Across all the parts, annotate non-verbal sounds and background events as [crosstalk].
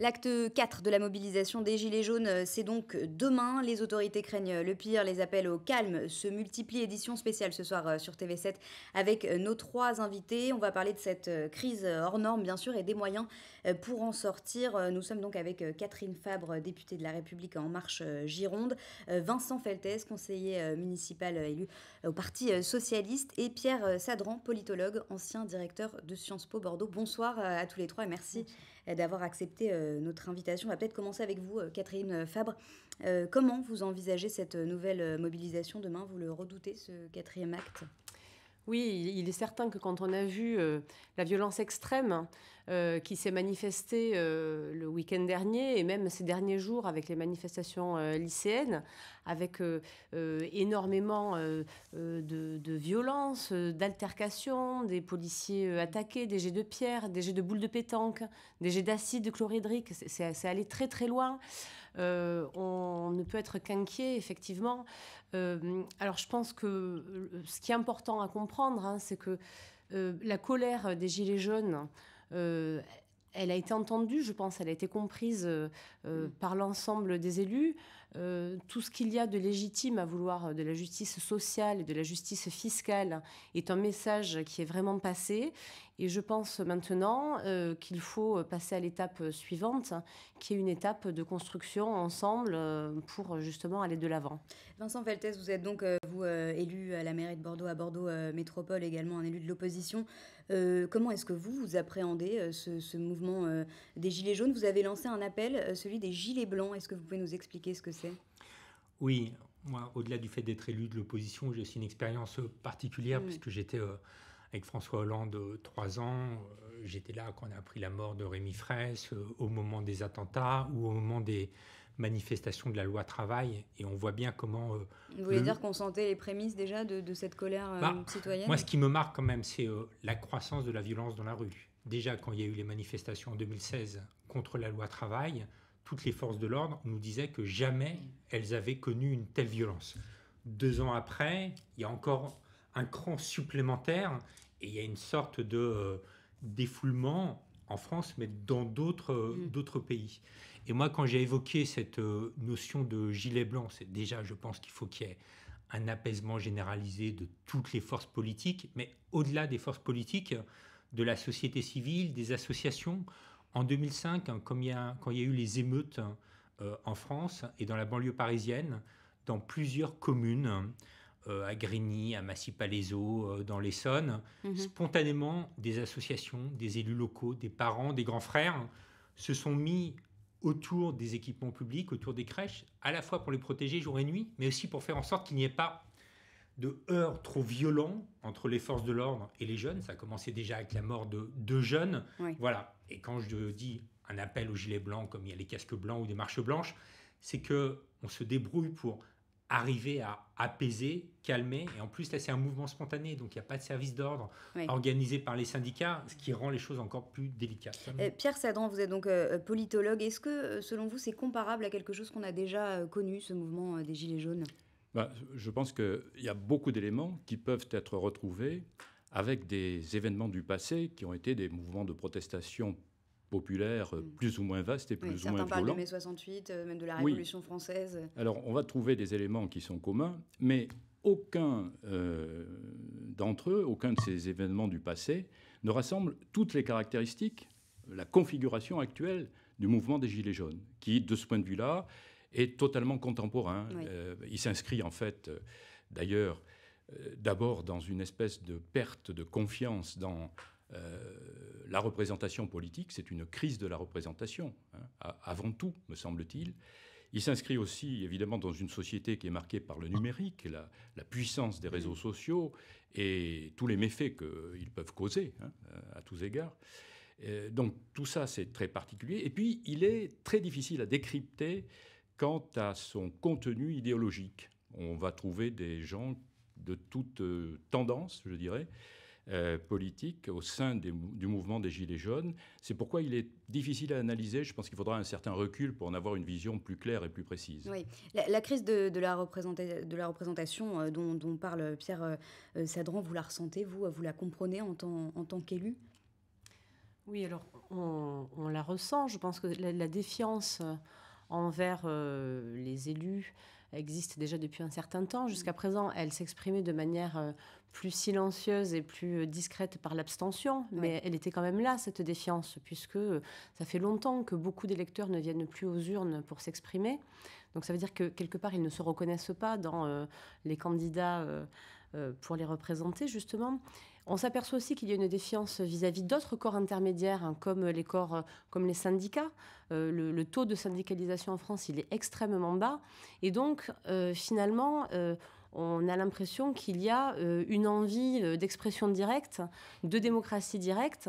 L'acte 4 de la mobilisation des Gilets jaunes, euh, c'est donc demain. Les autorités craignent le pire. Les appels au calme se multiplient. Édition spéciale ce soir euh, sur TV7 avec euh, nos trois invités. On va parler de cette crise hors norme, bien sûr, et des moyens pour en sortir. Nous sommes donc avec Catherine Fabre, députée de la République en marche Gironde, Vincent Feltès, conseiller municipal élu au Parti socialiste, et Pierre Sadran, politologue, ancien directeur de Sciences Po Bordeaux. Bonsoir à tous les trois et merci euh, d'avoir accepté euh, notre invitation. On va peut-être commencer avec vous, euh, Catherine Fabre. comment vous envisagez cette nouvelle mobilisation demain Vous le redoutez, ce quatrième acte oui, il est certain que quand on a vu euh, la violence extrême hein, euh, qui s'est manifestée euh, le week-end dernier et même ces derniers jours avec les manifestations lycéennes, avec énormément de, de violences, d'altercations, des policiers attaqués, des jets de pierre, des jets de boules de pétanque, des jets d'acide chlorhydrique, c'est allé très très loin. Euh, on ne peut être qu'inquiet, effectivement. Euh, alors je pense que euh, ce qui est important à comprendre, hein, c'est que la colère des Gilets jaunes, elle a été entendue, je pense, elle a été comprise mm. par l'ensemble des élus. Euh, tout ce qu'il y a de légitime à vouloir euh, de la justice sociale et de la justice fiscale est un message qui est vraiment passé. Et je pense maintenant euh, qu'il faut passer à l'étape suivante, qui est une étape de construction ensemble pour justement aller de l'avant. Vincent Feltès, vous êtes donc, vous, élu à la mairie de Bordeaux, à Bordeaux Métropole, également un élu de l'opposition. comment est-ce que vous, vous appréhendez ce, ce mouvement des Gilets jaunes Vous avez lancé un appel, celui des Gilets blancs. Est-ce que vous pouvez nous expliquer ce que c'est oui, moi, au-delà du fait d'être élu de l'opposition, j'ai aussi une expérience particulière mm. puisque j'étais euh, avec François Hollande euh, trois ans. Euh, j'étais là quand on a appris la mort de Rémi Fraisse, au moment des attentats ou au moment des manifestations de la loi travail. Et on voit bien comment. Vous voulez dire qu'on sentait les prémices déjà de, cette colère bah, citoyenne Moi, ce qui me marque quand même, c'est la croissance de la violence dans la rue. Déjà, quand il y a eu les manifestations en 2016 contre la loi travail, toutes les forces de l'ordre nous disaient que jamais elles avaient connu une telle violence. Deux ans après, il y a encore un cran supplémentaire et il y a une sorte de euh, défoulement en France, mais dans euh, mm. d'autres pays. Et moi, quand j'ai évoqué cette euh, notion de gilet blanc, c'est déjà, je pense qu'il faut qu'il y ait un apaisement généralisé de toutes les forces politiques, mais au-delà des forces politiques, de la société civile, des associations. En 2005, quand il y a, quand il eu les émeutes euh, en France et dans la banlieue parisienne, dans plusieurs communes, euh, à Grigny, à Massy-Palaiseau, euh, dans l'Essonne, mhm. spontanément, des associations, des élus locaux, des parents, des grands frères se sont mis autour des équipements publics, autour des crèches, à la fois pour les protéger jour et nuit, mais aussi pour faire en sorte qu'il n'y ait pas de heurts trop violents entre les forces de l'ordre et les jeunes. Ça a commencé déjà avec la mort de deux jeunes. Voilà et quand je dis un appel aux gilets blancs, comme il y a les casques blancs ou des marches blanches, c'est que on se débrouille pour arriver à apaiser, calmer. Et en plus, là, c'est un mouvement spontané, donc il n'y a pas de service d'ordre organisé par les syndicats, ce qui rend les choses encore plus délicates. Euh, Pierre Sadran, vous êtes donc euh, euh, politologue. Est-ce que, selon vous, c'est comparable à quelque chose qu'on a déjà connu, ce mouvement des Gilets jaunes bah, Je pense qu'il y a beaucoup d'éléments qui peuvent être retrouvés avec des événements du passé qui ont été des mouvements de protestation populaire euh, mm. plus ou moins vaste et plus ou moins violent. Parlent de mai 68, euh, même de la Révolution française. Alors on va trouver des éléments qui sont communs, mais aucun euh, d'entre eux, aucun de ces événements du passé, ne rassemble toutes les caractéristiques, la configuration actuelle du mouvement des Gilets jaunes, qui, de ce point de vue-là, est totalement contemporain. il s'inscrit en fait, d'ailleurs, euh, d'abord dans une espèce de perte de confiance dans euh, la représentation politique, c'est une crise de la représentation, hein, avant tout, me semble-t-il. Il s'inscrit aussi évidemment dans une société qui est marquée par le numérique, la, la puissance des réseaux sociaux et tous les méfaits qu'ils peuvent causer hein, euh, à tous égards. donc tout ça, c'est très particulier. Et puis, il est très difficile à décrypter quant à son contenu idéologique. On va trouver des gens de toute euh, tendance, je dirais, euh, politique au sein du mouvement des Gilets jaunes. C'est pourquoi il est difficile à analyser. Je pense qu'il faudra un certain recul pour en avoir une vision plus claire et plus précise. Oui. La, crise de, la représentation euh, dont, parle Pierre Sadron, Sadran, vous la ressentez, vous Vous la comprenez en tant, en qu'élu Oui, alors on, la ressent. Je pense que la défiance envers les élus existe déjà depuis un certain temps. Mm. Jusqu'à présent, elle s'exprimait de manière euh, plus silencieuse et plus euh, discrète par l'abstention, mais elle était quand même là, cette défiance, puisque euh, ça fait longtemps que beaucoup d'électeurs ne viennent plus aux urnes pour s'exprimer. Donc ça veut dire que quelque part, ils ne se reconnaissent pas dans les candidats pour les représenter, justement. On s'aperçoit aussi qu'il y a une défiance vis-à-vis d'autres corps intermédiaires, hein, comme les corps, euh, comme les syndicats. Euh, le, taux de syndicalisation en France, il est extrêmement bas. Et donc, euh, finalement, on a l'impression qu'il y a une envie d'expression directe, de démocratie directe,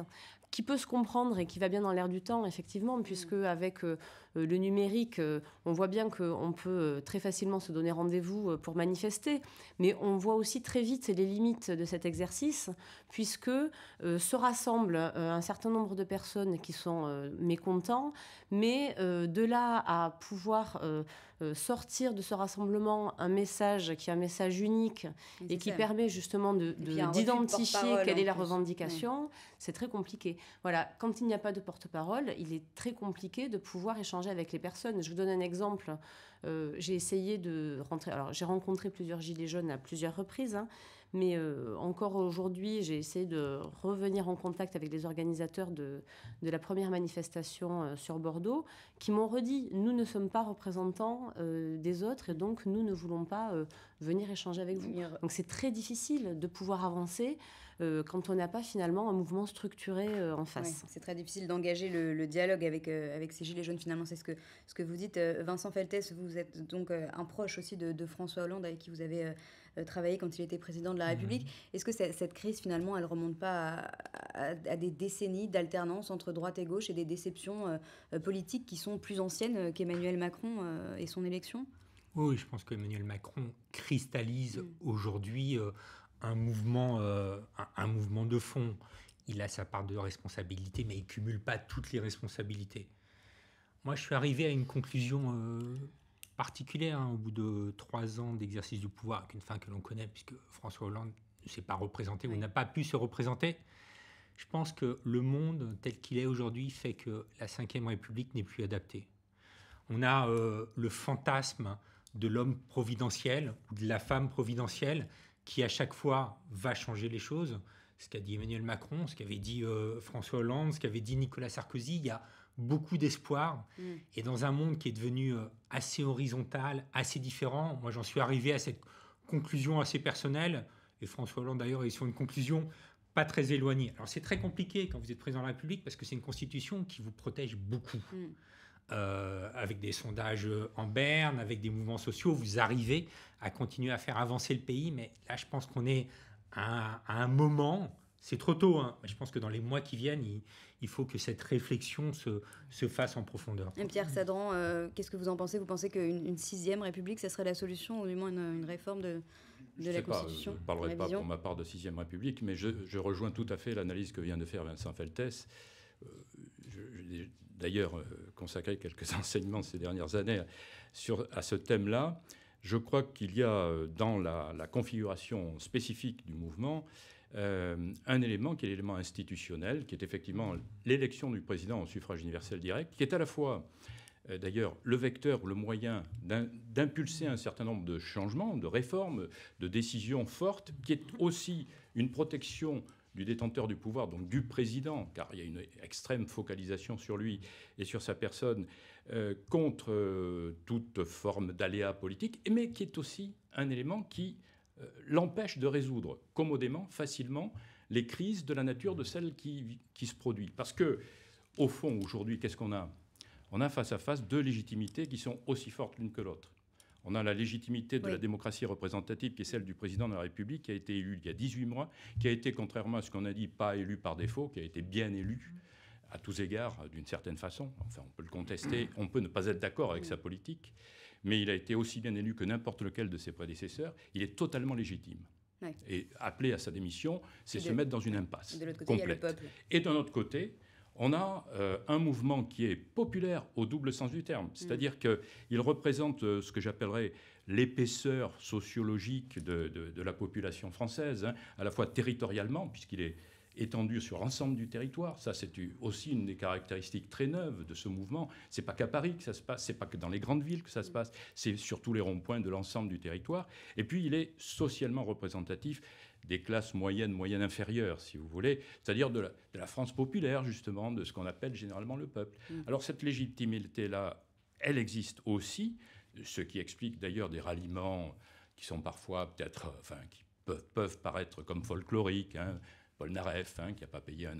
qui peut se comprendre et qui va bien dans l'air du temps, effectivement, mm. puisque avec euh, le numérique, euh, on voit bien qu'on peut euh, très facilement se donner rendez-vous pour manifester, mais on voit aussi très vite les limites de cet exercice, puisque se rassemblent un certain nombre de personnes qui sont mécontents, mais de là à pouvoir sortir de ce rassemblement un message qui est un message unique et qui permet justement d'identifier quelle est la revendication, c'est très compliqué. Voilà, quand il n'y a pas de porte-parole, il est très compliqué de pouvoir échanger avec les personnes. Je vous donne un exemple. Euh, j'ai essayé de rentrer. Alors, j'ai rencontré plusieurs gilets jaunes à plusieurs reprises, hein, mais euh, encore aujourd'hui, j'ai essayé de revenir en contact avec les organisateurs de, de la première manifestation euh, sur Bordeaux, qui m'ont redit nous ne sommes pas représentants des autres et donc nous ne voulons pas venir échanger avec vous. Donc, c'est très difficile de pouvoir avancer. Euh, quand on n'a pas finalement un mouvement structuré euh, en face. c'est très difficile d'engager le, dialogue avec, euh, avec ces Gilets jaunes, finalement, c'est ce que, ce que vous dites. Vincent Feltes, vous êtes donc un proche aussi de, François Hollande avec qui vous avez travaillé quand il était président de la mhm. République. Est-ce que cette crise, finalement, elle ne remonte pas à, des décennies d'alternance entre droite et gauche et des déceptions politiques qui sont plus anciennes qu'Emmanuel Macron et son élection oui, je pense qu'Emmanuel Macron cristallise mm. aujourd'hui un mouvement, euh, un, mouvement de fond. Il a sa part de responsabilité, mais il cumule pas toutes les responsabilités. Moi, je suis arrivé à une conclusion euh, particulière hein, au bout de trois ans d'exercice du pouvoir, avec une fin que l'on connaît, puisque François Hollande ne s'est pas représenté On ou n'a pas pu se représenter. Je pense que le monde tel qu'il est aujourd'hui fait que la Ve République n'est plus adaptée. On a euh, le fantasme de l'homme providentiel de la femme providentielle qui à chaque fois va changer les choses. Ce qu'a dit Emmanuel Macron, ce qu'avait dit euh, François Hollande, ce qu'avait dit Nicolas Sarkozy, il y a beaucoup d'espoir. Mm. Et dans un monde qui est devenu euh, assez horizontal, assez différent, moi j'en suis arrivé à cette conclusion assez personnelle, et François Hollande d'ailleurs est sur une conclusion pas très éloignée. Alors c'est très compliqué quand vous êtes président de la République parce que c'est une constitution qui vous protège beaucoup. Mm. Euh, avec des sondages euh, en berne, avec des mouvements sociaux, vous arrivez à continuer à faire avancer le pays. Mais là, je pense qu'on est à un, moment, c'est trop tôt, hein, mais je pense que dans les mois qui viennent, il, faut que cette réflexion se, fasse en profondeur. Pierre Sadran, euh, qu'est-ce que vous en pensez Vous pensez qu'une une sixième république, ça serait la solution, ou du moins une, réforme de, la Constitution Je ne parlerai pas pour ma part de sixième république, mais je, je rejoins tout à fait l'analyse que vient de faire Vincent Feltès. Euh, j'ai d'ailleurs euh, consacré quelques [laughs] enseignements ces dernières années sur, à ce thème-là. Je crois qu'il y a euh, dans la, configuration spécifique du mouvement un élément qui est l'élément institutionnel, qui est effectivement l'élection du président au suffrage universel direct, qui est à la fois d'ailleurs le vecteur, le moyen d'impulser un certain nombre de changements, de réformes, de décisions fortes, qui est aussi une protection du détenteur du pouvoir, donc du président, car il y a une extrême focalisation sur lui et sur sa personne, euh, contre euh, toute forme d'aléa politique, mais qui est aussi un élément qui euh, l'empêche de résoudre commodément, facilement, les crises de la nature de celles qui, qui se produisent. Parce que, au fond, aujourd'hui, qu'est-ce qu'on a On a face à face deux légitimités qui sont aussi fortes l'une que l'autre. On a la légitimité de la démocratie représentative qui est celle du président de la République qui a été élu il y a 18 mois, qui a été, contrairement à ce qu'on a dit, pas élu par défaut, qui a été bien élu à tous égards d'une certaine façon. Enfin, on peut le contester, on peut ne pas être d'accord avec sa politique, mais il a été aussi bien élu que n'importe lequel de ses prédécesseurs. Il est totalement légitime. Et appeler à sa démission, c'est se mettre dans une impasse. complète. Et d'un autre côté, on a euh, un mouvement qui est populaire au double sens du terme, mm. c'est-à-dire qu'il représente euh, ce que j'appellerais l'épaisseur sociologique de, la population française, hein, à la fois territorialement, puisqu'il est étendu sur l'ensemble du territoire. Ça, c'est aussi une des caractéristiques très neuves de ce mouvement. C'est pas qu'à Paris que ça se passe, c'est pas que dans les grandes villes que ça se mm. passe, c'est sur tous les ronds-points de l'ensemble du territoire. Et puis, il est socialement représentatif des classes moyennes, moyennes inférieures, si vous voulez, c'est-à-dire de, la, France populaire, justement, de ce qu'on appelle généralement le peuple. Mm. Alors cette légitimité-là, elle existe aussi, ce qui explique d'ailleurs des ralliements qui sont parfois peut-être, enfin, qui peuvent, paraître comme folkloriques. Hein Paul hein, qui n'a pas payé un,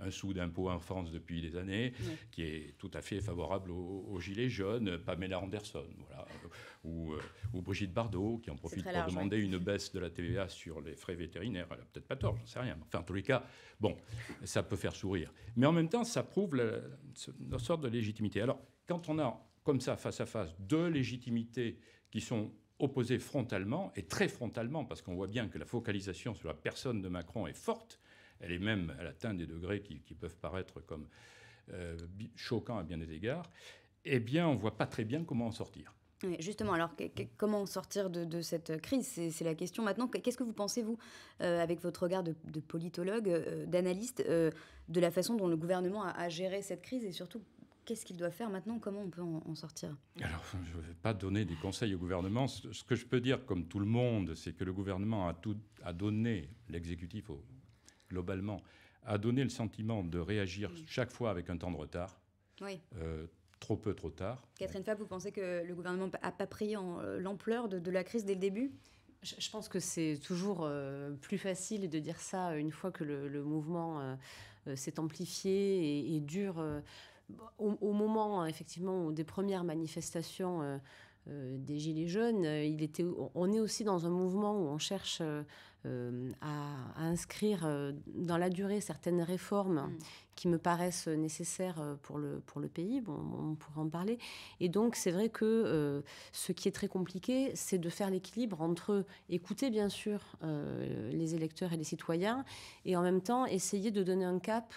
un sou d'impôt en France depuis des années, qui est tout à fait favorable aux, gilet Gilets jaunes, Pamela Anderson, voilà, euh, euh, ou, Brigitte Bardot, qui en profite pour demander une baisse de la TVA sur les frais vétérinaires. Elle n'a peut-être pas tort, j'en sais rien. Enfin, en tous les cas, bon, ça peut faire sourire. Mais en même temps, ça prouve la, notre sorte de légitimité. Alors, quand on a comme ça, face à face, deux légitimités qui sont opposées frontalement et très frontalement, parce qu'on voit bien que la focalisation sur la personne de Macron est forte, elle est même, elle atteint des degrés qui, peuvent paraître comme euh, choquants à bien des égards. Eh bien, on ne voit pas très bien comment en sortir. Justement, alors comment comment sortir de, cette crise C'est la question maintenant. Qu'est-ce que vous pensez, vous, euh, avec votre regard de, politologue, euh, d'analyste, euh, de la façon dont le gouvernement a, géré cette crise et surtout qu'est-ce qu'il doit faire maintenant Comment on peut en, sortir Alors, je ne vais pas donner des conseils au gouvernement. Ce que je peux dire, comme tout le monde, c'est que le gouvernement a, tout, a donné l'exécutif au, globalement, a donné le sentiment de réagir chaque fois avec un temps de retard. Oui. Euh, trop peu, trop tard. Catherine Fab, vous pensez que le gouvernement n'a pas pris euh, l'ampleur de, la crise dès le début je pense que c'est toujours euh, plus facile de dire ça une fois que le, mouvement s'est amplifié et, dure au, au, moment hein, effectivement des premières manifestations. Euh, des Gilets jaunes, euh, il était, on est aussi dans un mouvement où on cherche euh, à, inscrire dans la durée certaines réformes mm. qui me paraissent nécessaires pour le, pour le pays. Bon, on pourra en parler. Et donc, c'est vrai que ce qui est très compliqué, c'est de faire l'équilibre entre écouter, bien sûr, les électeurs et les citoyens, et en même temps essayer de donner un cap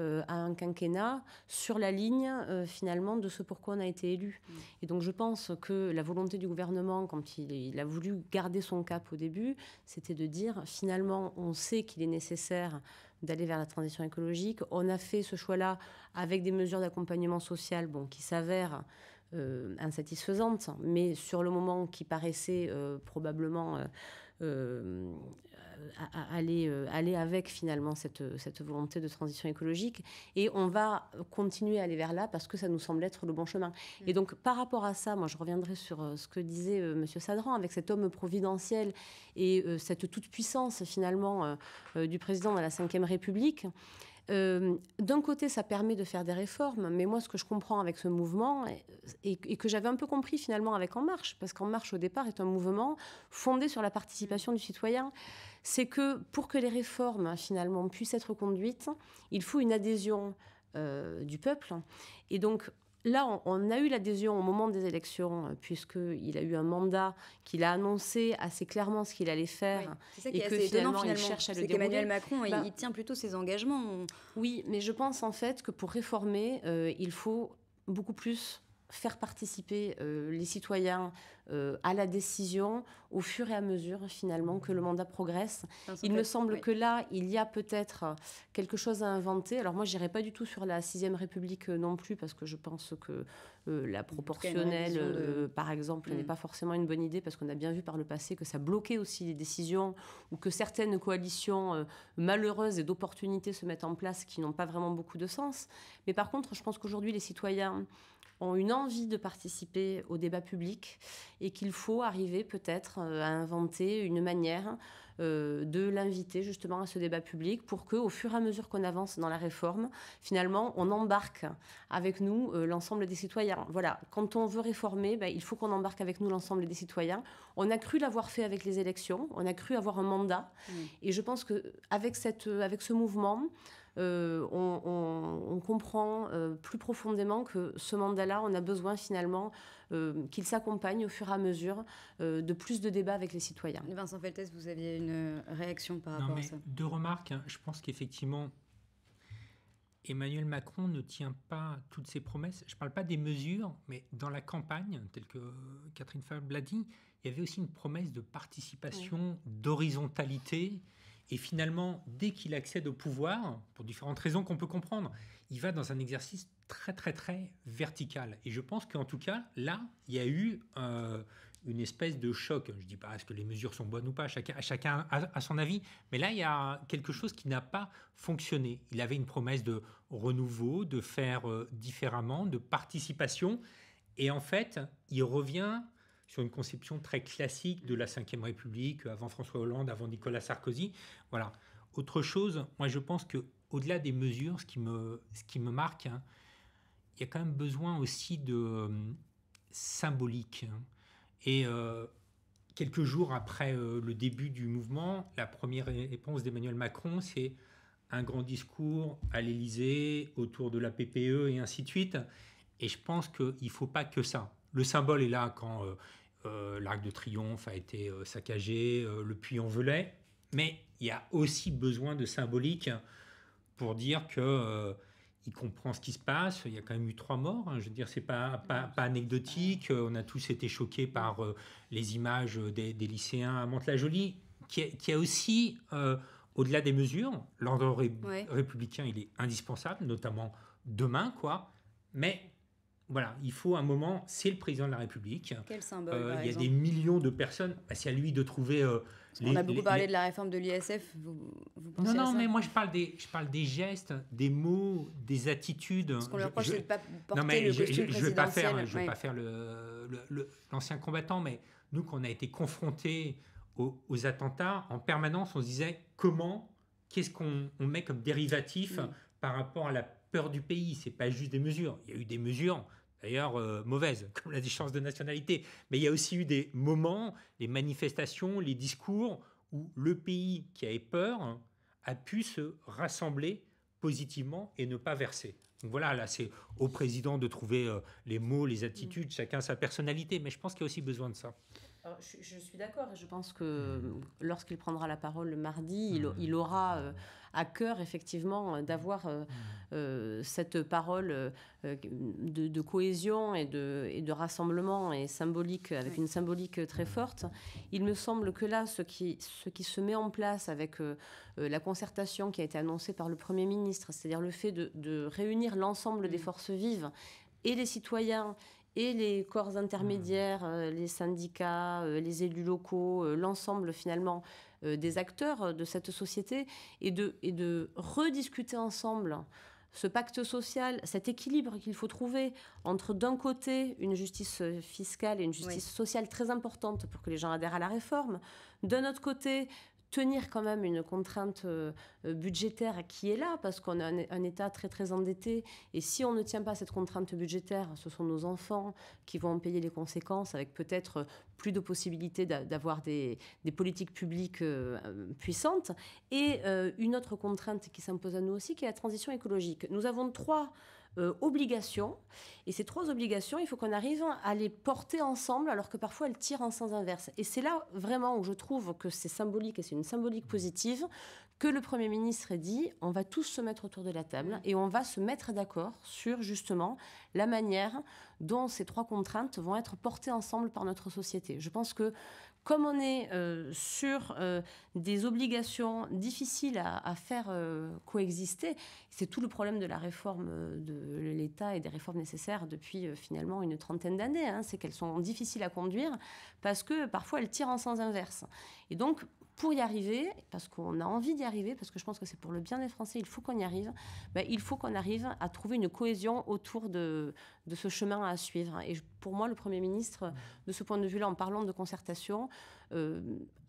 euh, à un quinquennat sur la ligne euh, finalement de ce pourquoi on a été élu. Mm. Et donc je pense que la volonté du gouvernement, quand il, a voulu garder son cap au début, c'était de dire finalement on sait qu'il est nécessaire d'aller vers la transition écologique. On a fait ce choix-là avec des mesures d'accompagnement social bon, qui s'avèrent euh, insatisfaisantes, mais sur le moment qui paraissait probablement euh, aller, euh, aller avec finalement cette, cette volonté de transition écologique. Et on va continuer à aller vers là parce que ça nous semble être le bon chemin. Mm. Et donc par rapport à ça, moi je reviendrai sur euh, ce que disait M. Sadran avec cet homme providentiel et cette toute-puissance finalement du président de la Ve République. Euh, d'un côté, ça permet de faire des réformes, mais moi, ce que je comprends avec ce mouvement, et, que j'avais un peu compris finalement avec En Marche, parce qu'En Marche, au départ, est un mouvement fondé sur la participation du citoyen, c'est que pour que les réformes, finalement, puissent être conduites, il faut une adhésion euh, du peuple. Et donc, Là, on a eu l'adhésion au moment des élections, euh, puisqu'il a eu un mandat qu'il a annoncé assez clairement ce qu'il allait faire. c'est ça et que finalement, il cherche à le Emmanuel Macron, bah il tient plutôt ses engagements. Oui, mais je pense en fait que pour réformer, euh, il faut beaucoup plus faire participer euh, les citoyens euh, à la décision au fur et à mesure finalement que le mandat progresse. Il me semble que là, il y a peut-être quelque chose à inventer. Alors moi, j'irai pas du tout sur la sixième République euh, non plus parce que je pense que la proportionnelle, par exemple, n'est mm. pas forcément une bonne idée parce qu'on a bien vu par le passé que ça bloquait aussi les décisions ou que certaines coalitions malheureuses et d'opportunités se mettent en place qui n'ont pas vraiment beaucoup de sens. Mais par contre, je pense qu'aujourd'hui, les citoyens ont une envie de participer au débat public et qu'il faut arriver peut-être euh, à inventer une manière euh, de l'inviter justement à ce débat public pour que, au fur et à mesure qu'on avance dans la réforme, finalement, on embarque avec nous euh, l'ensemble des citoyens. Voilà, quand on veut réformer, ben, il faut qu'on embarque avec nous l'ensemble des citoyens. On a cru l'avoir fait avec les élections, on a cru avoir un mandat, mmh. et je pense que avec cette, avec ce mouvement, euh, on, comprend euh, plus profondément que ce mandat-là, on a besoin finalement euh, qu'il s'accompagne au fur et à mesure de plus de débats avec les citoyens. Vincent Feltes, vous aviez une réaction par rapport à ça Deux remarques. Hein. Je pense qu'effectivement, Emmanuel Macron ne tient pas toutes ses promesses. Je ne parle pas des mesures, mais dans la campagne, telle que Catherine Fab il y avait aussi une promesse de participation, d'horizontalité. Et finalement, dès qu'il accède au pouvoir, pour différentes raisons qu'on peut comprendre, il va dans un exercice très très très vertical. Et je pense qu'en tout cas, là, il y a eu euh, une espèce de choc. Je dis pas est-ce que les mesures sont bonnes ou pas, chacun, chacun a, son avis, mais là, il y a quelque chose qui n'a pas fonctionné. Il avait une promesse de renouveau, de faire euh, différemment, de participation, et en fait, il revient sur une conception très classique de la Ve République, avant François Hollande, avant Nicolas Sarkozy. Voilà. Autre chose, moi je pense que au-delà des mesures, ce qui me, ce qui me marque, hein, il y a quand même besoin aussi de euh, symbolique. Hein. Et euh, quelques jours après euh, le début du mouvement, la première réponse d'Emmanuel Macron, c'est un grand discours à l'Élysée, autour de la PPE et ainsi de suite. Et je pense qu'il ne faut pas que ça. Le symbole est là quand euh, l'Arc de Triomphe a été euh, saccagé, euh, le Puy-en-Velay, mais il y a aussi besoin de symbolique pour dire que il comprend ce qui se passe. Il y a quand même eu trois morts. Hein. Je veux dire, c'est pas, pas, anecdotique. On a tous été choqués par les images des, lycéens à Mantes-la-Jolie, qui, a, aussi, au-delà des mesures, l'ordre républicain, il est indispensable, notamment demain, quoi. Mais voilà, il faut un moment, c'est le président de la République. Quel symbole euh, par exemple Il y a des millions de personnes, bah, c'est à lui de trouver. Euh, les, On a beaucoup parlé de la réforme de l'ISF. Vous, vous non, non, mais moi je parle, des, je parle des gestes, des mots, des attitudes. Ce qu'on leur croit, c'est de ne pas porter mais le je, ne vais pas faire l'ancien combattant, mais nous, qu'on a été confrontés aux, attentats, en permanence, on se disait comment, qu'est-ce qu'on met comme dérivatif mm. par rapport à la peur du pays. C'est pas juste des mesures. Il y a eu des mesures d'ailleurs euh, mauvaise, [laughs] comme la différence de nationalité. Mais il y a aussi eu des moments, les manifestations, les discours, où le pays qui avait peur a pu se rassembler positivement et ne pas verser. Donc voilà, là, c'est au président de trouver euh, les mots, les attitudes, mm. chacun sa personnalité, mais je pense qu'il y a aussi besoin de ça. je, suis d'accord je pense que mm. lorsqu'il prendra la parole le mardi, il, mm. aura... Euh, à cœur effectivement euh, d'avoir euh, mmh. euh, cette parole de, cohésion et de, de rassemblement et symbolique, avec une symbolique très forte. Il me semble que là, ce qui, ce qui se met en place avec la concertation qui a été annoncée par le Premier ministre, c'est-à-dire le fait de, de réunir l'ensemble des mmh. forces vives et les citoyens et les corps intermédiaires, hmm. euh, les syndicats, euh, les élus locaux, euh, l'ensemble finalement des acteurs de cette société, et de, et de rediscuter ensemble ce pacte social, cet équilibre qu'il faut trouver entre d'un côté une justice fiscale et une justice sociale très importante pour que les gens adhèrent à la réforme, d'un autre côté tenir quand même une contrainte euh, budgétaire qui est là, parce qu'on a un, État très très endetté, et si on ne tient pas cette contrainte budgétaire, ce sont nos enfants qui vont en payer les conséquences, avec peut-être euh, plus de possibilités d'avoir des, des, politiques publiques euh, puissantes, et une autre contrainte qui s'impose à nous aussi, qui est la transition écologique. Nous avons trois euh, obligations. Et ces trois obligations, il faut qu'on arrive à les porter ensemble, alors que parfois elles tirent en sens inverse. Et c'est là vraiment où je trouve que c'est symbolique, et c'est une symbolique positive, que le Premier ministre ait dit, on va tous se mettre autour de la table et on va se mettre d'accord sur justement la manière dont ces trois contraintes vont être portées ensemble par notre société. Je pense que comme on est euh, sur euh, des obligations difficiles à, faire euh, coexister, c'est tout le problème de la réforme de l'État et des réformes nécessaires depuis finalement une trentaine d'années. Hein. c'est qu'elles sont difficiles à conduire parce que parfois elles tirent en sens inverse. Et donc, pour y arriver, parce qu'on a envie d'y arriver, parce que je pense que c'est pour le bien des Français, il faut qu'on y arrive, ben, il faut qu'on arrive à trouver une cohésion autour de, ce chemin à suivre. Et pour moi, le Premier ministre, de ce point de vue-là, en parlant de concertation, euh,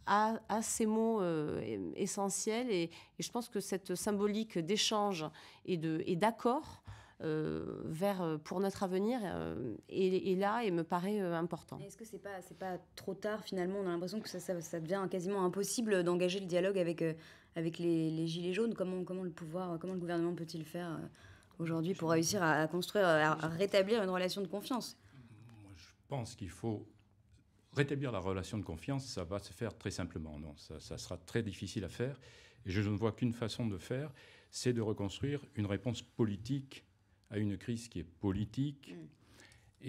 a, ces mots euh, essentiels. et, je pense que cette symbolique d'échange et d'accord euh, vers, euh, pour notre avenir euh, et est, là et me paraît important. Est-ce que c'est pas, pas trop tard finalement On a l'impression que ça, ça, devient quasiment impossible d'engager le dialogue avec, avec les, gilets jaunes. Comment, comment, le pouvoir, comment le gouvernement peut-il faire aujourd'hui pour réussir à, construire, à, rétablir une relation de confiance je pense qu'il faut rétablir la relation de confiance. Ça va se faire très simplement. Non, ça, ça sera très difficile à faire. Et je ne vois qu'une façon de faire, c'est de reconstruire une réponse politique à une crise qui est politique mm.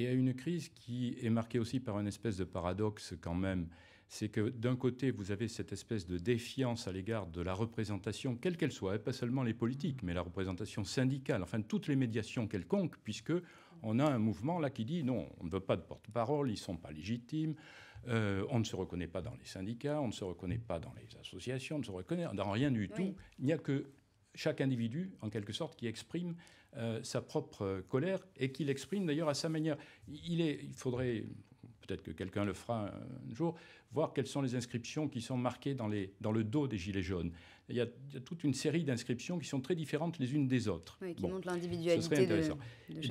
et à une crise qui est marquée aussi par une espèce de paradoxe quand même. C'est que d'un côté, vous avez cette espèce de défiance à l'égard de la représentation, quelle qu'elle soit, et pas seulement les politiques, mais la représentation syndicale, enfin toutes les médiations quelconques, puisque on a un mouvement là qui dit non, on ne veut pas de porte-parole, ils ne sont pas légitimes, euh, on ne se reconnaît pas dans les syndicats, on ne se reconnaît pas dans les associations, on ne se reconnaît dans rien du tout. Il n'y a que chaque individu, en quelque sorte, qui exprime euh, sa propre colère et qu'il exprime d'ailleurs à sa manière. Il, faudrait, peut-être que quelqu'un le fera un jour, voir quelles sont les inscriptions qui sont marquées dans, les, dans le dos des Gilets jaunes. Il y a, toute une série d'inscriptions qui sont très différentes les unes des autres. qui l'individualité.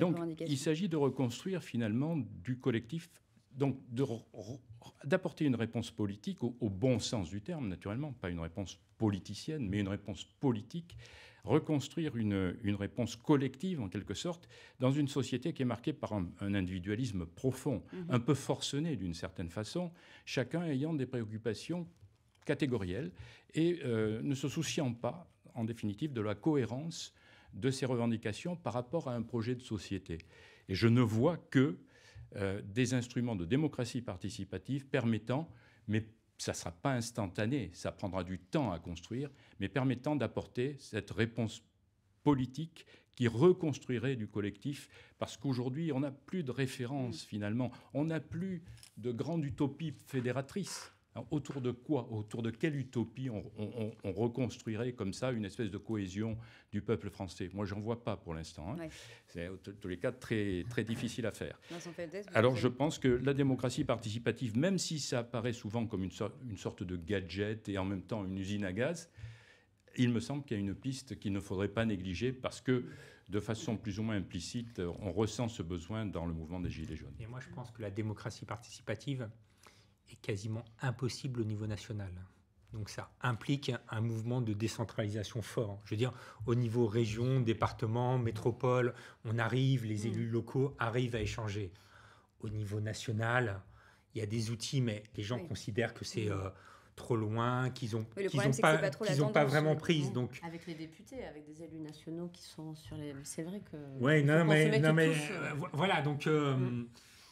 donc, il s'agit de reconstruire finalement du collectif donc d'apporter une réponse politique au, bon sens du terme, naturellement, pas une réponse politicienne, mais une réponse politique reconstruire une, réponse collective, en quelque sorte, dans une société qui est marquée par un, individualisme profond, mhm. un peu forcené d'une certaine façon, chacun ayant des préoccupations catégorielles et euh, ne se souciant pas, en définitive, de la cohérence de ses revendications par rapport à un projet de société. Et je ne vois que euh, des instruments de démocratie participative permettant, mais ça ne sera pas instantané, ça prendra du temps à construire, mais permettant d'apporter cette réponse politique qui reconstruirait du collectif, parce qu'aujourd'hui, on n'a plus de référence mm. finalement, on n'a plus de grande utopie fédératrice autour de quoi Autour de quelle utopie on, reconstruirait comme ça une espèce de cohésion du peuple français Moi, j'en vois pas pour l'instant. Hein. C'est en tous les cas très, très difficile à faire. Alors, je pense que la démocratie participative, même si ça apparaît souvent comme une, une sorte de gadget et en même temps une usine à gaz, il me semble qu'il y a une piste qu'il ne faudrait pas négliger parce que, de façon plus ou moins implicite, on ressent ce besoin dans le mouvement des Gilets jaunes. Et moi, je pense que la démocratie participative, quasiment impossible au niveau national. Donc ça implique un mouvement de décentralisation fort. Je veux dire, au niveau région, département, métropole, on arrive, les mm. élus locaux arrivent à échanger. Au niveau national, il y a des outils, mais les gens considèrent que c'est mm. euh, trop loin, qu'ils n'ont pas, vraiment prise. Donc... Avec les députés, avec des élus nationaux qui sont sur les... C'est vrai que... Oui, non, mais, non, mais euh, euh, voilà, donc mm.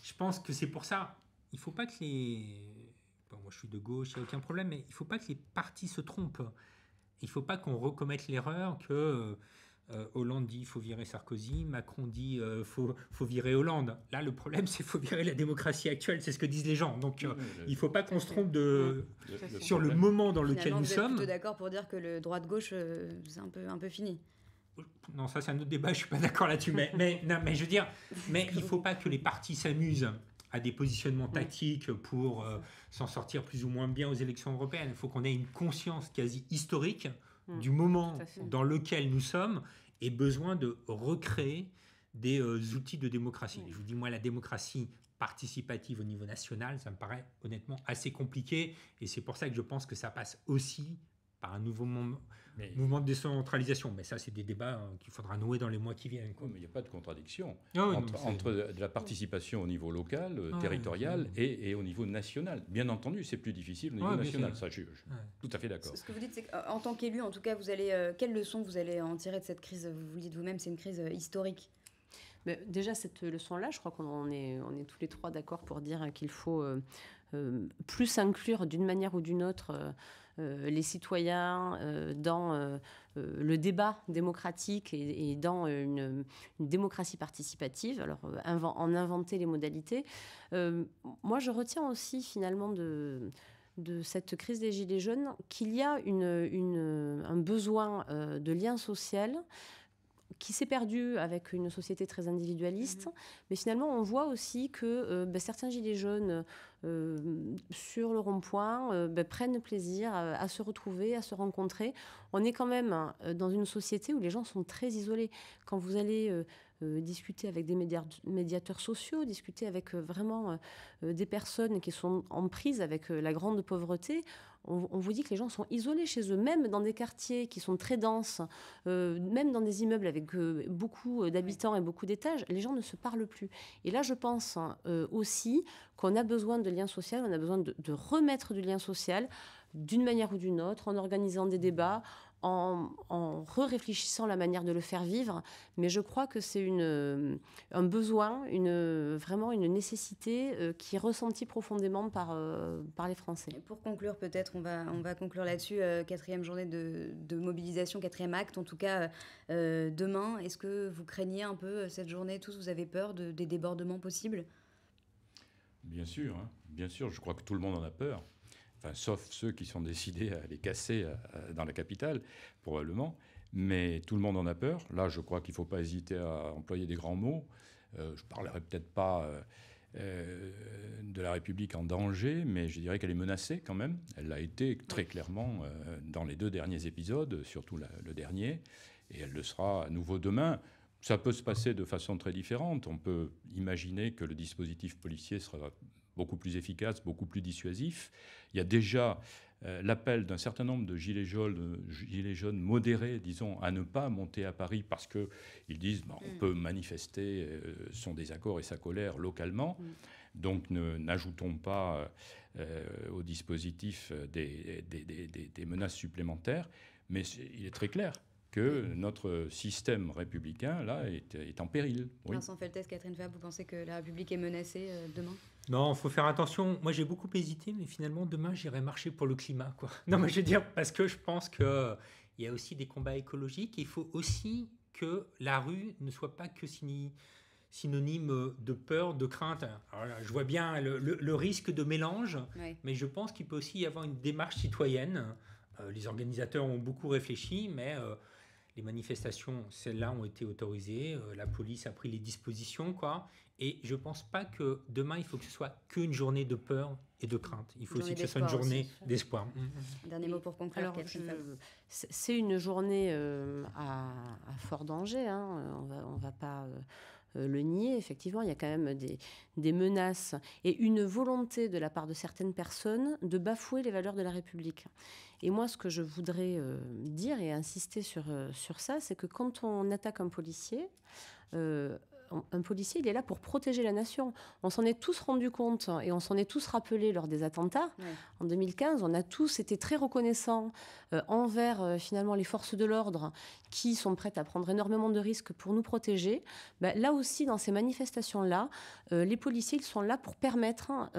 je pense que c'est pour ça. Il ne faut pas que les je suis de gauche, il n'y a aucun problème, mais il ne faut pas que les partis se trompent. Il ne faut pas qu'on recommette l'erreur que euh, Hollande dit faut virer Sarkozy, Macron dit euh, faut, virer Hollande. Là, le problème, c'est faut virer la démocratie actuelle, c'est ce que disent les gens. Donc, euh, il ne faut pas qu'on se trompe de, sur le moment dans lequel nous sommes. Je suis d'accord pour dire que le droit-gauche, de euh, c'est un peu, un peu fini. Non, ça, c'est un autre débat, je ne suis pas d'accord là-dessus. mais, mais, mais je veux dire, mais [laughs] il ne faut pas que les partis s'amusent à des positionnements tactiques pour euh, s'en sortir plus ou moins bien aux élections européennes. Il faut qu'on ait une conscience quasi historique mm. du moment dans lequel nous sommes et besoin de recréer des euh, outils de démocratie. Je vous dis, moi, la démocratie participative au niveau national, ça me paraît honnêtement assez compliqué et c'est pour ça que je pense que ça passe aussi par un nouveau moment mouvement de décentralisation. Mais ça, c'est des débats hein, qu'il faudra nouer dans les mois qui viennent. il n'y a pas de contradiction ah entre, de la participation au niveau local, euh, ah territorial et, au niveau national. Bien entendu, c'est plus difficile au niveau national. Ça, je, tout à fait d'accord. Ce que vous dites, c'est qu'en tant qu'élu, en tout cas, vous allez, euh, quelle leçon vous allez en tirer de cette crise Vous vous dites vous-même, c'est une crise euh, historique. Mais déjà, cette leçon-là, je crois qu'on est, on est tous les trois d'accord pour dire qu'il faut plus inclure d'une manière ou d'une autre euh, les citoyens euh, dans euh, le débat démocratique et, dans une, démocratie participative, alors en inventer les modalités. moi, je retiens aussi finalement de cette crise des Gilets jaunes qu'il y a un besoin de lien social, qui s'est perdu avec une société très individualiste. Mhm. Mais finalement, on voit aussi que euh, bah, certains gilets jaunes euh, sur le rond-point euh, bah, prennent plaisir à, se retrouver, à se rencontrer. On est quand même dans une société où les gens sont très isolés. Quand vous allez discuter avec des médiateurs sociaux, discuter avec vraiment des personnes qui sont en prise avec la grande pauvreté, on, vous dit que les gens sont isolés chez eux, même dans des quartiers qui sont très denses, euh, même dans des immeubles avec euh, beaucoup euh, d'habitants et beaucoup d'étages, les gens ne se parlent plus. Et là, je pense hein, aussi qu'on a besoin de liens sociaux. on a besoin de remettre du lien social d'une manière ou d'une autre, en organisant des débats, en, en réfléchissant la manière de le faire vivre. Mais je crois que c'est euh, un besoin, une, vraiment une nécessité euh, qui est ressentie profondément par, euh, par les Français. pour conclure, peut-être, on va, on va conclure là-dessus. quatrième journée de, mobilisation, quatrième acte, en tout cas demain. Est-ce que vous craignez un peu cette journée Tous, vous avez peur des débordements possibles Bien sûr, hein. bien sûr. Je crois que tout le monde en a peur sauf ceux qui sont décidés à les casser dans la capitale, probablement. Mais tout le monde en a peur. Là, je crois qu'il ne faut pas hésiter à employer des grands mots. Euh, je ne parlerai peut-être pas euh, euh, de la République en danger, mais je dirais qu'elle est menacée quand même. Elle l'a été très clairement dans les deux derniers épisodes, surtout le dernier, et elle le sera à nouveau demain. Ça peut se passer de façon très différente. On peut imaginer que le dispositif policier sera beaucoup plus efficace, beaucoup plus dissuasif. Il y a déjà euh, l'appel d'un certain nombre de gilets jaunes, modérés, disons, à ne pas monter à Paris parce qu'ils disent bah, on mm. peut manifester euh, son désaccord et sa colère localement. Mm. Donc n'ajoutons pas euh, au dispositif des, menaces supplémentaires. Mais il est très clair, que notre système républicain, là, est, en péril. Vincent Feltès, Catherine Fab, vous pensez que la République est menacée euh, demain Non, il faut faire attention. Moi, j'ai beaucoup hésité, mais finalement, demain, j'irai marcher pour le climat. Quoi. [laughs] Non, mais je veux dire, parce que je pense qu'il euh, y a aussi des combats écologiques. Il faut aussi que la rue ne soit pas que synonyme de peur, de crainte. Alors je vois bien le, risque de mélange, mais je pense qu'il peut aussi y avoir une démarche citoyenne. Euh, les organisateurs ont beaucoup réfléchi, mais les manifestations, celles-là ont été autorisées, euh, la police a pris les dispositions, quoi. Et je pense pas que demain, il faut que ce soit qu'une journée de peur et de crainte. Il faut aussi que ce soit une journée d'espoir. Mm. Dernier mot pour conclure. c'est une journée euh, à, fort danger. Hein. On va, va pas euh, le nier. Effectivement, il y a quand même des, des menaces et une volonté de la part de certaines personnes de bafouer les valeurs de la République. Et moi, ce que je voudrais euh, dire et insister sur, euh, sur ça, c'est que quand on attaque un policier, euh, un policier, il est là pour protéger la nation. On s'en est tous rendu compte et on s'en est tous rappelé lors des attentats. En 2015, on a tous été très reconnaissants euh, envers euh, finalement les forces de l'ordre qui sont prêtes à prendre énormément de risques pour nous protéger. Bah, là aussi, dans ces manifestations-là, euh, les policiers, ils sont là pour permettre hein,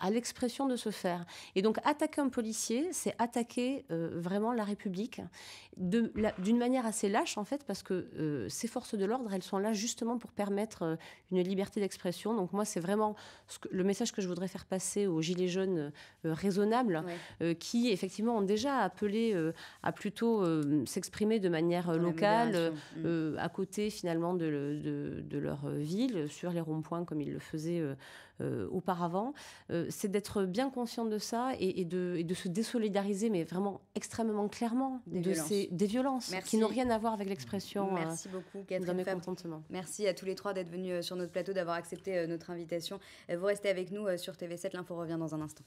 à l'expression de se faire. Et donc, attaquer un policier, c'est attaquer vraiment la République d'une manière assez lâche, en fait, parce que ces forces de l'ordre, elles sont là justement pour permettre euh, une liberté d'expression. Donc moi, c'est vraiment ce le message que je voudrais faire passer aux gilets jaunes euh, raisonnables, euh, qui effectivement ont déjà appelé à plutôt s'exprimer de manière locale, mm. à côté finalement de, de, leur ville, sur les ronds-points comme ils le faisaient euh, auparavant, euh, c'est d'être bien conscient de ça et, de, se désolidariser, mais vraiment extrêmement clairement, des violences, des violences qui n'ont rien à voir avec l'expression euh, Merci beaucoup, Catherine Merci à tous les trois d'être venus sur notre plateau, d'avoir accepté notre invitation. Vous restez avec nous sur TV7, l'info revient dans un instant.